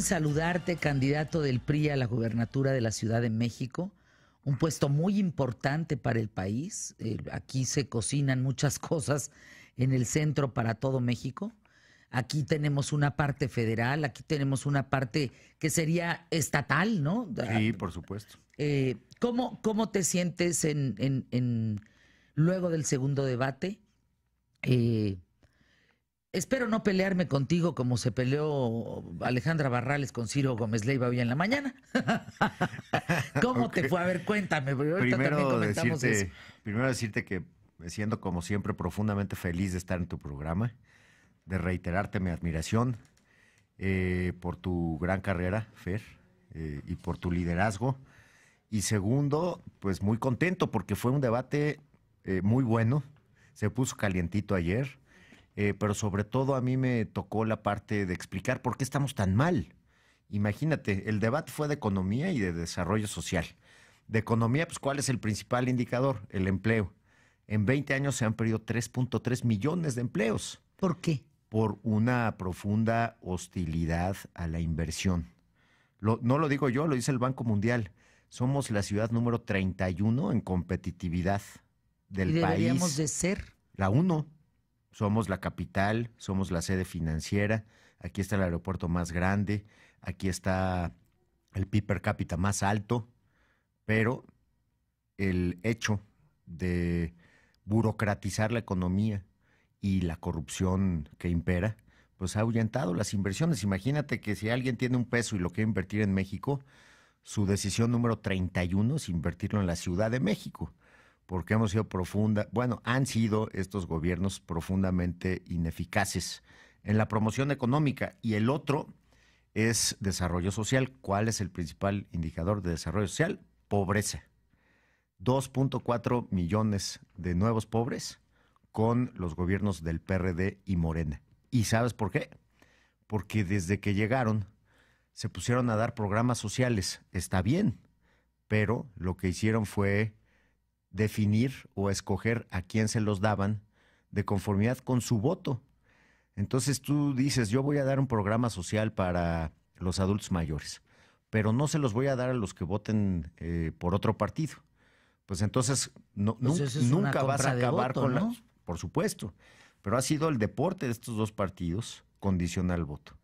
saludarte, candidato del PRI a la gubernatura de la Ciudad de México, un puesto muy importante para el país. Eh, aquí se cocinan muchas cosas en el centro para todo México. Aquí tenemos una parte federal, aquí tenemos una parte que sería estatal, ¿no? Sí, por supuesto. Eh, ¿cómo, te sientes luego del segundo debate? Eh, Espero no pelearme contigo como se peleó Alejandra Barrales con Ciro Gómez Leiva hoy en la mañana. ¿Cómo te fue? A ver, cuéntame. Primero decirte, primero decirte que siendo como siempre profundamente feliz de estar en tu programa, de reiterarte mi admiración eh, por tu gran carrera, Fer, eh, y por tu liderazgo. Y segundo, pues muy contento porque fue un debate eh, muy bueno, se puso calientito ayer eh, pero sobre todo a mí me tocó la parte de explicar por qué estamos tan mal. Imagínate, el debate fue de economía y de desarrollo social. De economía, pues ¿cuál es el principal indicador? El empleo. En 20 años se han perdido 3.3 millones de empleos. ¿Por qué? Por una profunda hostilidad a la inversión. no lo digo yo, lo dice el Banco Mundial. Somos la ciudad número 31 en competitividad del país. Deberíamos de ser la 1. Somos la capital, somos la sede financiera, aquí está el aeropuerto más grande, aquí está el PIB per cápita más alto, pero el hecho de burocratizar la economía y la corrupción que impera, pues ha ahuyentado las inversiones. Imagínate que si alguien tiene un peso y lo quiere invertir en México, su decisión número 31 es invertirlo en la Ciudad de México porque hemos sido profunda, bueno, han sido estos gobiernos profundamente ineficaces en la promoción económica y el otro es desarrollo social. ¿Cuál es el principal indicador de desarrollo social? Pobreza. 2.4 millones de nuevos pobres con los gobiernos del PRD y Morena. ¿Y sabes por qué? Porque desde que llegaron se pusieron a dar programas sociales. Está bien, pero lo que hicieron fue definir o escoger a quién se los daban de conformidad con su voto. Entonces tú dices, yo voy a dar un programa social para los adultos mayores, pero no se los voy a dar a los que voten eh, por otro partido. Pues entonces pues nunca, vas a acabar con la... Por supuesto, pero ha sido el deporte de estos dos partidos condicionar el voto.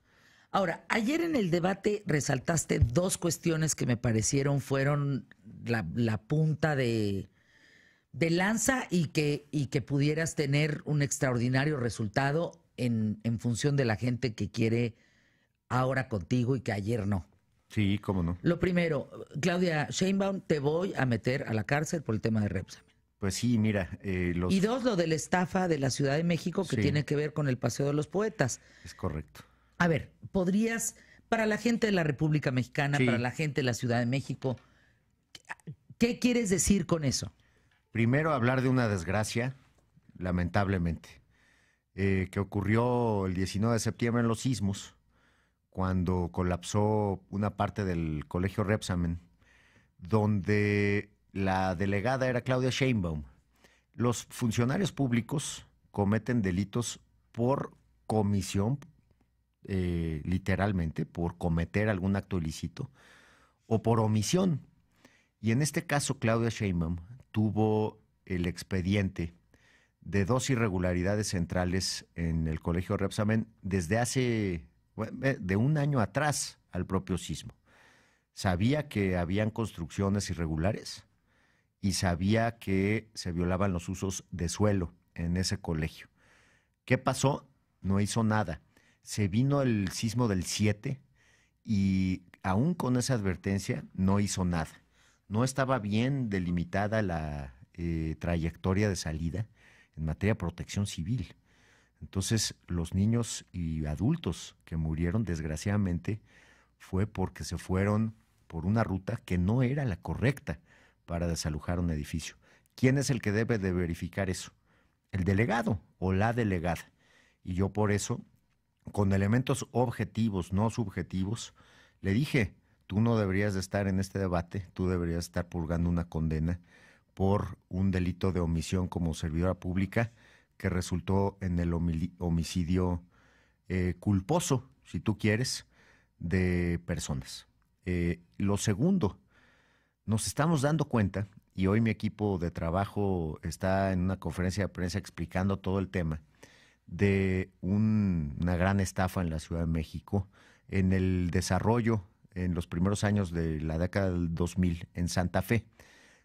Ahora, ayer en el debate resaltaste dos cuestiones que me parecieron fueron la punta de, de lanza y que, y que pudieras tener un extraordinario resultado en, en función de la gente que quiere ahora contigo y que ayer no. Sí, cómo no. Lo primero, Claudia Sheinbaum, te voy a meter a la cárcel por el tema de Repsamen. Pues sí, mira. Eh, y dos, lo de la estafa de la Ciudad de México que tiene que ver con el Paseo de los Poetas. Es correcto. A ver, podrías, para la gente de la República Mexicana, para la gente de la Ciudad de México, ¿qué quieres decir con eso? Primero hablar de una desgracia, lamentablemente, eh, que ocurrió el 19 de septiembre en los sismos, cuando colapsó una parte del colegio Repsamen, donde la delegada era Claudia Sheinbaum. Los funcionarios públicos cometen delitos por comisión, eh, literalmente, por cometer algún acto ilícito o por omisión. Y en este caso, Claudia Sheinbaum tuvo el expediente de dos irregularidades centrales en el Colegio Repsamen desde hace, eh, de un año atrás al propio sismo. Sabía que habían construcciones irregulares y sabía que se violaban los usos de suelo en ese colegio. ¿Qué pasó? No hizo nada. Se vino el sismo del 7 y aún con esa advertencia no hizo nada no estaba bien delimitada la eh, trayectoria de salida en materia de protección civil. Entonces, los niños y adultos que murieron, desgraciadamente, fue porque se fueron por una ruta que no era la correcta para desalojar un edificio. ¿Quién es el que debe de verificar eso? El delegado o la delegada. Y yo por eso, con elementos objetivos, no subjetivos, le dije, tú no deberías de estar en este debate, tú deberías estar purgando una condena por un delito de omisión como servidora pública que resultó en el homicidio eh, culposo, si tú quieres, de personas. Eh, lo segundo, nos estamos dando cuenta, y hoy mi equipo de trabajo está en una conferencia de prensa explicando todo el tema, de una gran estafa en la Ciudad de México, en el desarrollo en los primeros años de la década del 2000 en Santa Fe.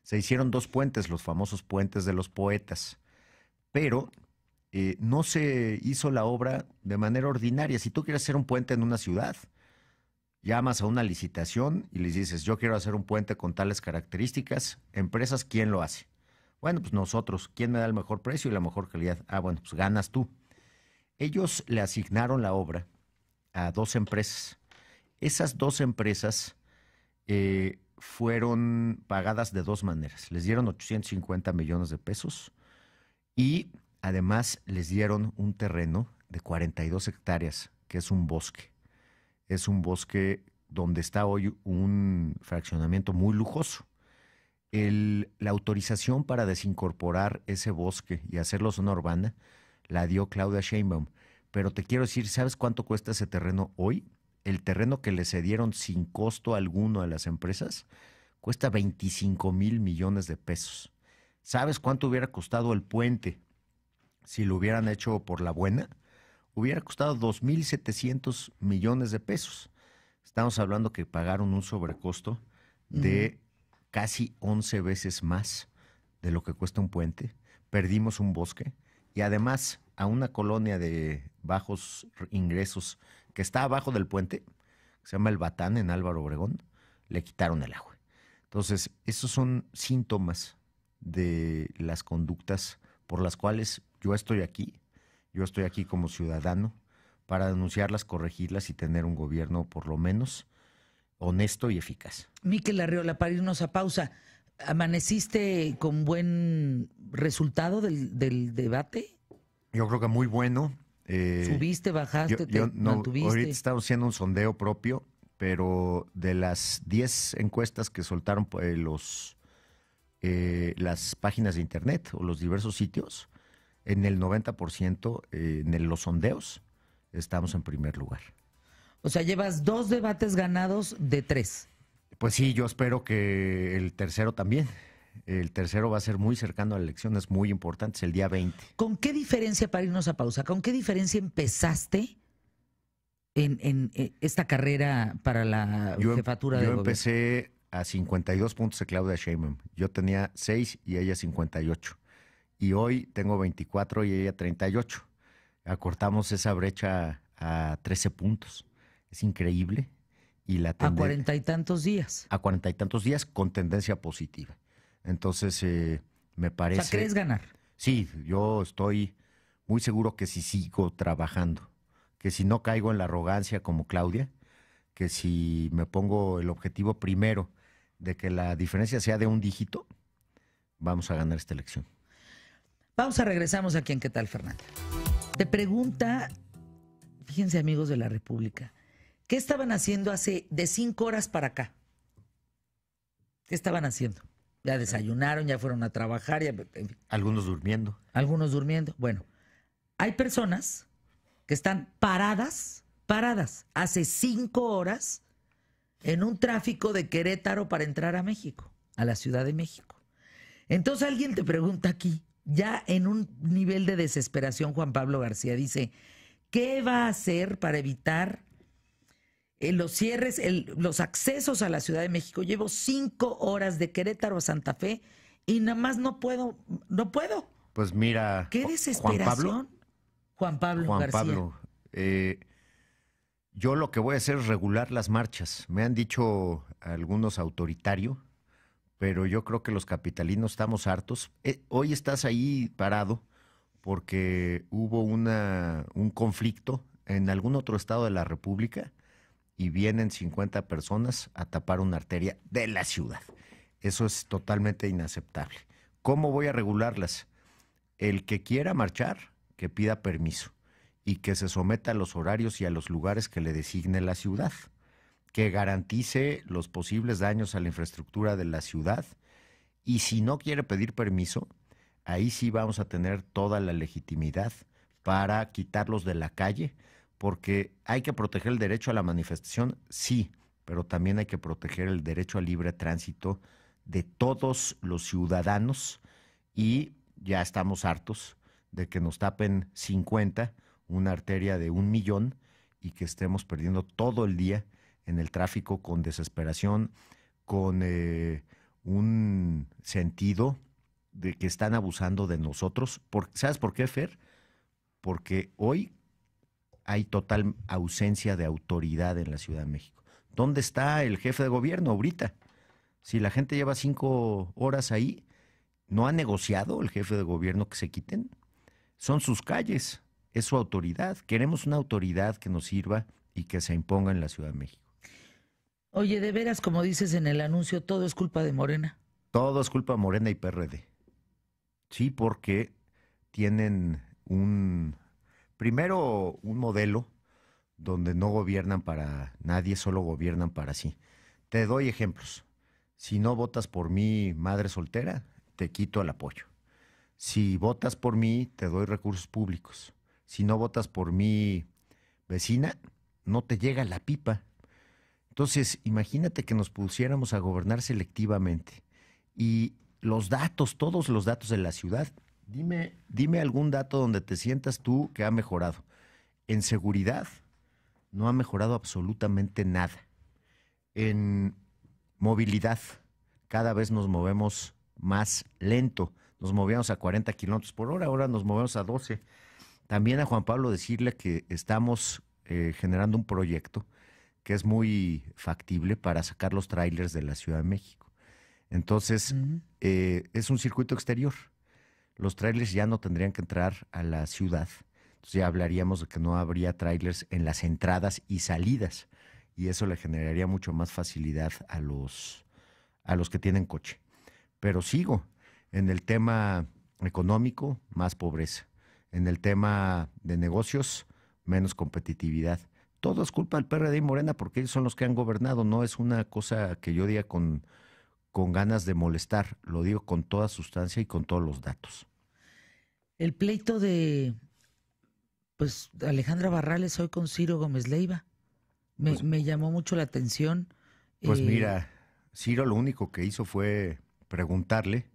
Se hicieron dos puentes, los famosos puentes de los poetas, pero eh, no se hizo la obra de manera ordinaria. Si tú quieres hacer un puente en una ciudad, llamas a una licitación y les dices, yo quiero hacer un puente con tales características, empresas, ¿quién lo hace? Bueno, pues nosotros, ¿quién me da el mejor precio y la mejor calidad? Ah, bueno, pues ganas tú. Ellos le asignaron la obra a dos empresas esas dos empresas eh, fueron pagadas de dos maneras. Les dieron 850 millones de pesos y además les dieron un terreno de 42 hectáreas, que es un bosque. Es un bosque donde está hoy un fraccionamiento muy lujoso. la autorización para desincorporar ese bosque y hacerlo zona urbana la dio Claudia Sheinbaum. Pero te quiero decir, ¿sabes cuánto cuesta ese terreno hoy? el terreno que le cedieron sin costo alguno a las empresas cuesta 25 mil millones de pesos. ¿Sabes cuánto hubiera costado el puente si lo hubieran hecho por la buena? Hubiera costado 2.700 millones de pesos. Estamos hablando que pagaron un sobrecosto de casi 11 veces más de lo que cuesta un puente. Perdimos un bosque y además a una colonia de bajos ingresos que está abajo del puente, se llama El Batán en Álvaro Obregón, le quitaron el agua. Entonces, esos son síntomas de las conductas por las cuales yo estoy aquí, yo estoy aquí como ciudadano para denunciarlas, corregirlas y tener un gobierno por lo menos honesto y eficaz. Miquel Arriola, para irnos a pausa, ¿amaneciste con buen resultado del, del debate? Yo creo que muy bueno. Eh, ¿Subiste, bajaste, mantuviste? Ahorita estamos haciendo un sondeo propio, pero de las 10 encuestas que soltaron pues, los, eh, las páginas de internet o los diversos sitios, en el 90% en eh, los sondeos estamos en primer lugar. O sea, llevas dos debates ganados de tres. Pues sí, yo espero que el tercero también. El tercero va a ser muy cercano a la elección, es muy importante, es el día 20. ¿Con qué diferencia, para irnos a pausa, con qué diferencia empezaste en, eh, esta carrera para la em, jefatura de Yo empecé a 52 puntos de Claudia Sheinbaum. Yo tenía 6 y ella 58. Y hoy tengo 24 y ella 38. Acortamos esa brecha a 13 puntos. Es increíble. Y la a cuarenta y tantos días. A cuarenta y tantos días con tendencia positiva. Entonces, eh, me parece... O sea, ¿crees ganar? Sí, yo estoy muy seguro que si sigo trabajando, que si no caigo en la arrogancia como Claudia, que si me pongo el objetivo primero de que la diferencia sea de un dígito, vamos a ganar esta elección. Vamos a regresamos aquí en ¿Qué tal, Fernanda? Te pregunta, fíjense amigos de la República, ¿qué estaban haciendo hace de cinco horas para acá? ¿Qué estaban haciendo? ya desayunaron, ya fueron a trabajar. Algunos durmiendo. Algunos durmiendo. Bueno, hay personas que están paradas, paradas, hace cinco horas en un tráfico de Querétaro para entrar a México, a la Ciudad de México. Entonces alguien te pregunta aquí, ya en un nivel de desesperación, Juan Pablo García dice, ¿qué va a hacer para evitar eh, los cierres, los accesos a la Ciudad de México. Llevo cinco horas de Querétaro a Santa Fe y nada más no puedo, no puedo. Pues mira, qué desesperación. Juan Pablo, Juan Pablo Juan eh, Pablo, yo lo que voy a hacer es regular las marchas. Me han dicho algunos autoritario, pero yo creo que los capitalinos estamos hartos. Eh, hoy estás ahí parado porque hubo una, un conflicto en algún otro estado de la República y vienen 50 personas a tapar una arteria de la ciudad. Eso es totalmente inaceptable. ¿Cómo voy a regularlas? El que quiera marchar, que pida permiso y que se someta a los horarios y a los lugares que le designe la ciudad, que garantice los posibles daños a la infraestructura de la ciudad y si no quiere pedir permiso, ahí sí vamos a tener toda la legitimidad para quitarlos de la calle, porque hay que proteger el derecho a la manifestación, sí, pero también hay que proteger el derecho al libre tránsito de todos los ciudadanos y ya estamos hartos de que nos tapen 50, una arteria de un millón y que estemos perdiendo todo el día en el tráfico con desesperación, con eh, un sentido de que están abusando de nosotros. ¿Sabes por qué, Fer? Porque hoy hay total ausencia de autoridad en la Ciudad de México. ¿Dónde está el jefe de gobierno ahorita? Si la gente lleva cinco horas ahí, ¿no ha negociado el jefe de gobierno que se quiten? Son sus calles, es su autoridad. Queremos una autoridad que nos sirva y que se imponga en la Ciudad de México. Oye, de veras, como dices en el anuncio, todo es culpa de Morena. Todo es culpa de Morena y PRD. Sí, porque tienen un primero un modelo donde no gobiernan para nadie, solo gobiernan para sí. Te doy ejemplos. Si no votas por mí, madre soltera, te quito el apoyo. Si votas por mí, te doy recursos públicos. Si no votas por mí, vecina, no te llega la pipa. Entonces, imagínate que nos pusiéramos a gobernar selectivamente. Y los datos, todos los datos de la ciudad, Dime, dime algún dato donde te sientas tú que ha mejorado. En seguridad no ha mejorado absolutamente nada. En movilidad cada vez nos movemos más lento. Nos movíamos a 40 kilómetros por hora, ahora nos movemos a 12. También a Juan Pablo decirle que estamos eh, generando un proyecto que es muy factible para sacar los trailers de la Ciudad de México. Entonces, eh, es un circuito exterior los trailers ya no tendrían que entrar a la ciudad. Entonces ya hablaríamos de que no habría trailers en las entradas y salidas. Y eso le generaría mucho más facilidad a los, a los que tienen coche. Pero sigo en el tema económico, más pobreza. En el tema de negocios, menos competitividad. Todo es culpa del PRD y Morena porque ellos son los que han gobernado. No es una cosa que yo diga con, con ganas de molestar, lo digo con toda sustancia y con todos los datos. El pleito de pues Alejandra Barrales hoy con Ciro Gómez Leiva me, pues, llamó mucho la atención. Pues eh, mira, Ciro lo único que hizo fue preguntarle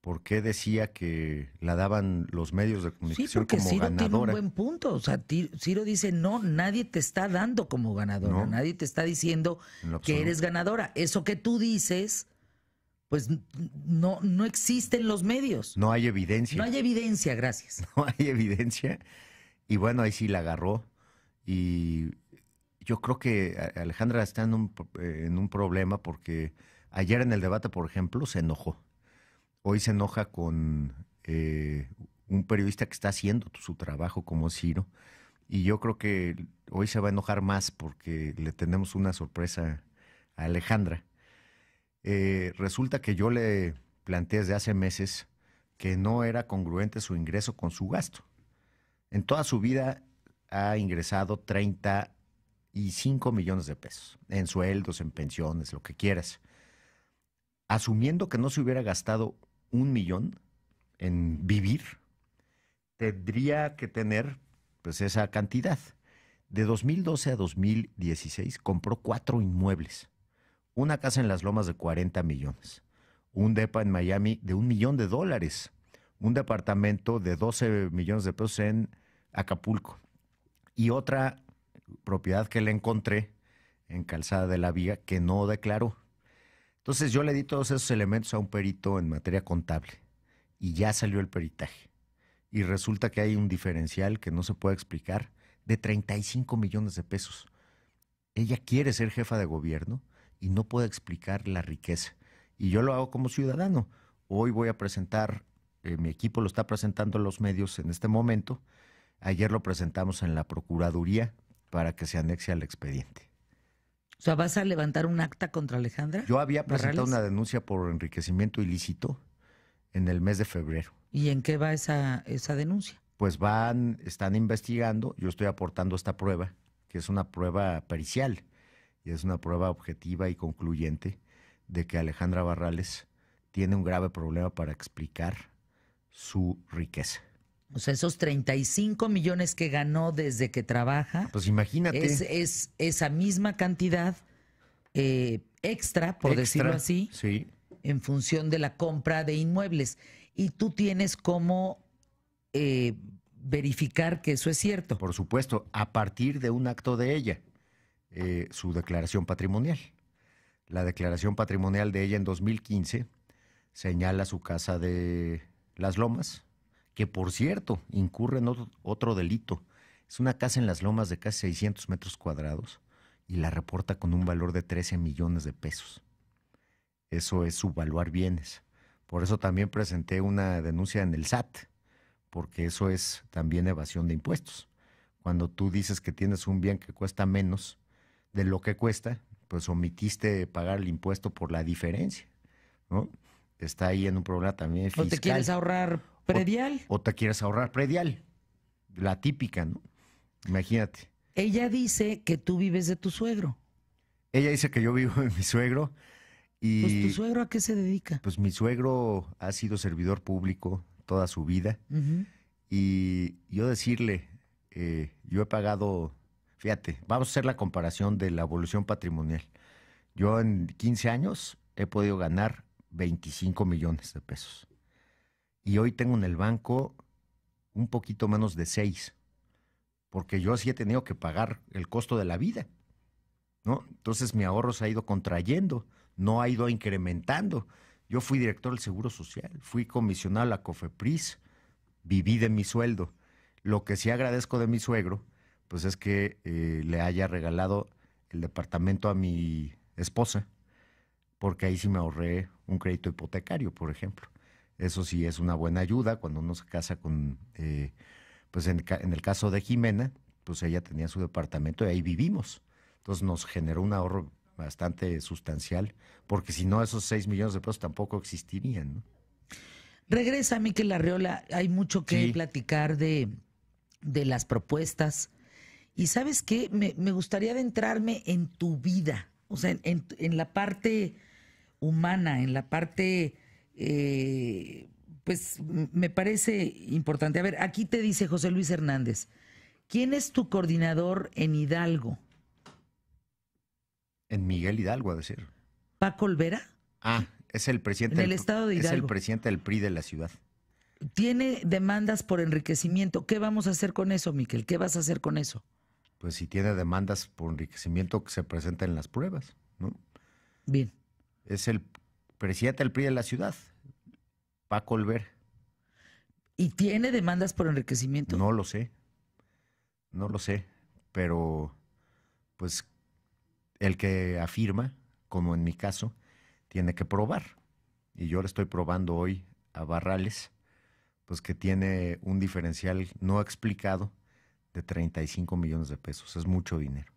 por qué decía que la daban los medios de comunicación sí, como Ciro Tiene un buen punto. O sea, Ciro dice, no, nadie te está dando como ganadora, nadie te está diciendo que eres ganadora. Eso que tú dices pues no, no existen los medios. No hay evidencia. No hay evidencia, gracias. No hay evidencia. Y bueno, ahí sí la agarró. Y yo creo que Alejandra está en un, eh, en un problema porque ayer en el debate, por ejemplo, se enojó. Hoy se enoja con eh, un periodista que está haciendo su trabajo como Ciro. Y yo creo que hoy se va a enojar más porque le tenemos una sorpresa a Alejandra eh, resulta que yo le planteé desde hace meses que no era congruente su ingreso con su gasto. En toda su vida ha ingresado 35 millones de pesos en sueldos, en pensiones, lo que quieras. Asumiendo que no se hubiera gastado un millón en vivir, tendría que tener pues esa cantidad. De 2012 a 2016 compró cuatro inmuebles una casa en las lomas de 40 millones, un DEPA en Miami de un millón de dólares, un departamento de 12 millones de pesos en Acapulco y otra propiedad que le encontré en Calzada de la Viga que no declaró. Entonces yo le di todos esos elementos a un perito en materia contable y ya salió el peritaje. Y resulta que hay un diferencial que no se puede explicar de 35 millones de pesos. Ella quiere ser jefa de gobierno y no puedo explicar la riqueza. Y yo lo hago como ciudadano. Hoy voy a presentar, eh, mi equipo lo está presentando en los medios en este momento. Ayer lo presentamos en la Procuraduría para que se anexe al expediente. O sea, ¿vas a levantar un acta contra Alejandra? Yo había presentado una denuncia por enriquecimiento ilícito en el mes de febrero. ¿Y en qué va esa, esa denuncia? Pues van, están investigando, yo estoy aportando esta prueba, que es una prueba pericial es una prueba objetiva y concluyente de que Alejandra Barrales tiene un grave problema para explicar su riqueza. O sea, esos 35 millones que ganó desde que trabaja. Pues imagínate. Es, esa misma cantidad eh, extra, por decirlo así. En función de la compra de inmuebles. Y tú tienes cómo eh, verificar que eso es cierto. Por supuesto, a partir de un acto de ella. Eh, su declaración patrimonial. La declaración patrimonial de ella en 2015 señala su casa de Las Lomas, que por cierto incurre en otro, delito. Es una casa en Las Lomas de casi 600 metros cuadrados y la reporta con un valor de 13 millones de pesos. Eso es subvaluar bienes. Por eso también presenté una denuncia en el SAT, porque eso es también evasión de impuestos. Cuando tú dices que tienes un bien que cuesta menos de lo que cuesta, pues omitiste pagar el impuesto por la diferencia, ¿no? Está ahí en un problema también O te quieres ahorrar predial. O, te quieres ahorrar predial, la típica, ¿no? Imagínate. Ella dice que tú vives de tu suegro. Ella dice que yo vivo de mi suegro. Y, pues tu suegro a qué se dedica? Pues mi suegro ha sido servidor público toda su vida. Y yo decirle, eh, yo he pagado Fíjate, vamos a hacer la comparación de la evolución patrimonial. Yo en 15 años he podido ganar 25 millones de pesos. Y hoy tengo en el banco un poquito menos de 6, porque yo sí he tenido que pagar el costo de la vida. ¿no? Entonces mi ahorro se ha ido contrayendo, no ha ido incrementando. Yo fui director del Seguro Social, fui comisionado a la COFEPRIS, viví de mi sueldo. Lo que sí agradezco de mi suegro pues es que eh, le haya regalado el departamento a mi esposa, porque ahí sí me ahorré un crédito hipotecario, por ejemplo. Eso sí es una buena ayuda cuando uno se casa con, eh, pues en, el caso de Jimena, pues ella tenía su departamento y ahí vivimos. Entonces nos generó un ahorro bastante sustancial, porque si no esos 6 millones de pesos tampoco existirían. ¿no? Regresa, Miquel Arriola, hay mucho que platicar de, de las propuestas y sabes qué, me, gustaría adentrarme en tu vida, o sea, en, la parte humana, en la parte, eh, pues me parece importante. A ver, aquí te dice José Luis Hernández, ¿quién es tu coordinador en Hidalgo? En Miguel Hidalgo, a decir. ¿Paco Olvera? Ah, es el presidente. del, estado de Es el presidente del PRI de la ciudad. Tiene demandas por enriquecimiento. ¿Qué vamos a hacer con eso, Miquel? ¿Qué vas a hacer con eso? pues si tiene demandas por enriquecimiento que se presenten en las pruebas, ¿no? Bien. Es el presidente del PRI de la ciudad, Paco Olver. ¿Y tiene demandas por enriquecimiento? No lo sé, no lo sé, pero pues el que afirma, como en mi caso, tiene que probar. Y yo le estoy probando hoy a Barrales, pues que tiene un diferencial no explicado de 35 millones de pesos. Es mucho dinero.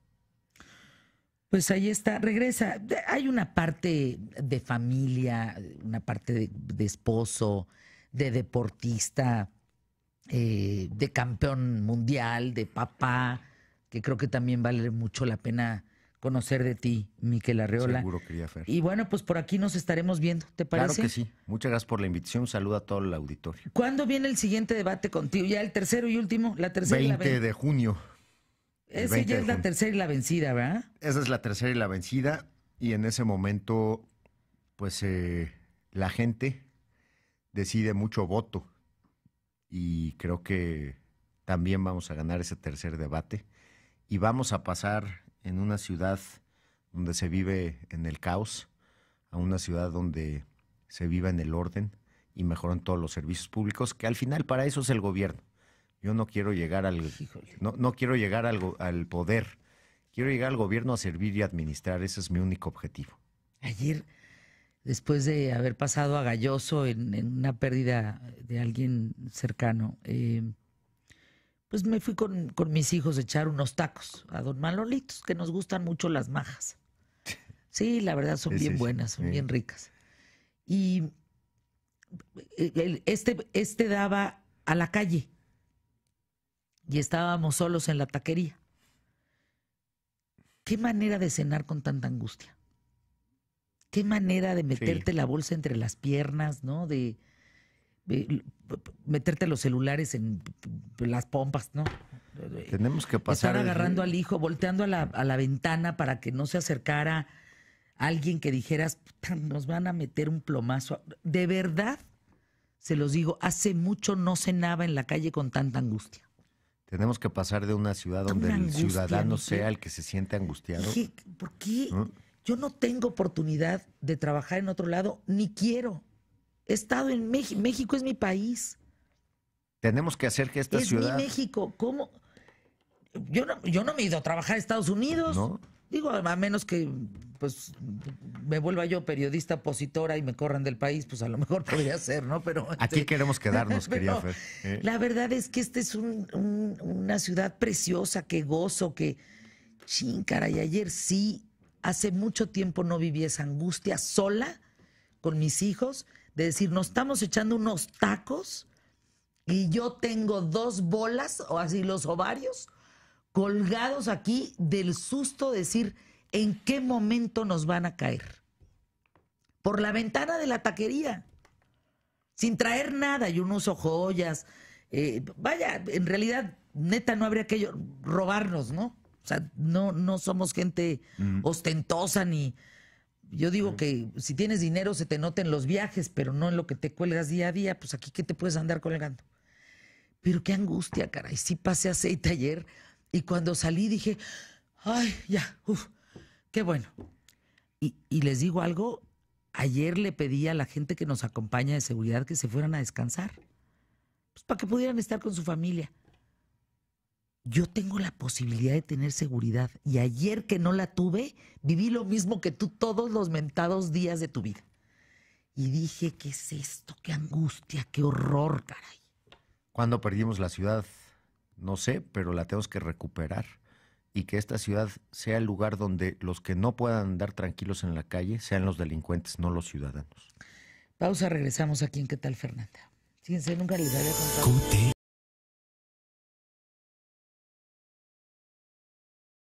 Pues ahí está, regresa. Hay una parte de familia, una parte de, esposo, de deportista, eh, de campeón mundial, de papá, que creo que también vale mucho la pena conocer de ti, Miquel Arreola. Seguro, quería, Fer. Y bueno, pues por aquí nos estaremos viendo, ¿te parece? Claro que sí. Muchas gracias por la invitación. saludo a todo el auditorio. ¿Cuándo viene el siguiente debate contigo? Ya el tercero y último, la tercera y la de junio. Esa ya es la tercera y la vencida, ¿verdad? Esa es la tercera y la vencida. Y en ese momento, pues eh, la gente decide mucho voto. Y creo que también vamos a ganar ese tercer debate. Y vamos a pasar en una ciudad donde se vive en el caos, a una ciudad donde se viva en el orden y mejoran todos los servicios públicos, que al final para eso es el gobierno. Yo no quiero llegar al no, quiero llegar al, al poder. Quiero llegar al gobierno a servir y administrar, ese es mi único objetivo. Ayer, después de haber pasado a Galloso en, una pérdida de alguien cercano, eh, pues me fui con, mis hijos a echar unos tacos a Don Malolitos, que nos gustan mucho las majas. Sí, la verdad son bien buenas, son bien ricas. Y eh, este, este daba a la calle y estábamos solos en la taquería. Qué manera de cenar con tanta angustia. Qué manera de meterte la bolsa entre las piernas, ¿no? De, eh, meterte los celulares en las pompas, ¿no? Tenemos que pasar. Estar agarrando al hijo, volteando a la, ventana para que no se acercara alguien que dijeras, nos van a meter un plomazo. De verdad, se los digo, hace mucho no cenaba en la calle con tanta angustia. Tenemos que pasar de una ciudad donde el ciudadano sea el que se siente angustiado. ¿Por qué? Yo no tengo oportunidad de trabajar en otro lado, ni quiero. He estado en México. México es mi país. Tenemos que hacer que esta ciudad. Es mi México. ¿Cómo? Yo no, yo no me he ido a trabajar a Estados Unidos. Digo, a menos que pues me vuelva yo periodista opositora y me corran del país, pues a lo mejor podría ser, ¿no? Pero aquí este, queremos quedarnos, quería Fer. ¿eh? La verdad es que esta es una ciudad preciosa, que gozo, que Chín, Y ayer sí, hace mucho tiempo no viví esa angustia sola con mis hijos de decir, nos estamos echando unos tacos y yo tengo dos bolas o así los ovarios colgados aquí del susto de decir en qué momento nos van a caer. Por la ventana de la taquería, sin traer nada, y unos uso joyas. Eh, vaya, en realidad, neta, no habría que robarnos, ¿no? O sea, no, no somos gente mm. ostentosa ni, yo digo que si tienes dinero se te noten en los viajes, pero no en lo que te cuelgas día a día, pues aquí que te puedes andar colgando. Pero qué angustia, caray. Sí pasé aceite ayer y cuando salí dije, ay, ya, uf, qué bueno. Y, y les digo algo, ayer le pedí a la gente que nos acompaña de seguridad que se fueran a descansar, pues para que pudieran estar con su familia yo tengo la posibilidad de tener seguridad y ayer que no la tuve, viví lo mismo que tú todos los mentados días de tu vida. Y dije, ¿qué es esto? ¿Qué angustia? ¿Qué horror, caray? Cuando perdimos la ciudad? No sé, pero la tenemos que recuperar y que esta ciudad sea el lugar donde los que no puedan andar tranquilos en la calle sean los delincuentes, no los ciudadanos. Pausa, regresamos aquí en ¿Qué tal, Fernanda? Fíjense, nunca les había contado.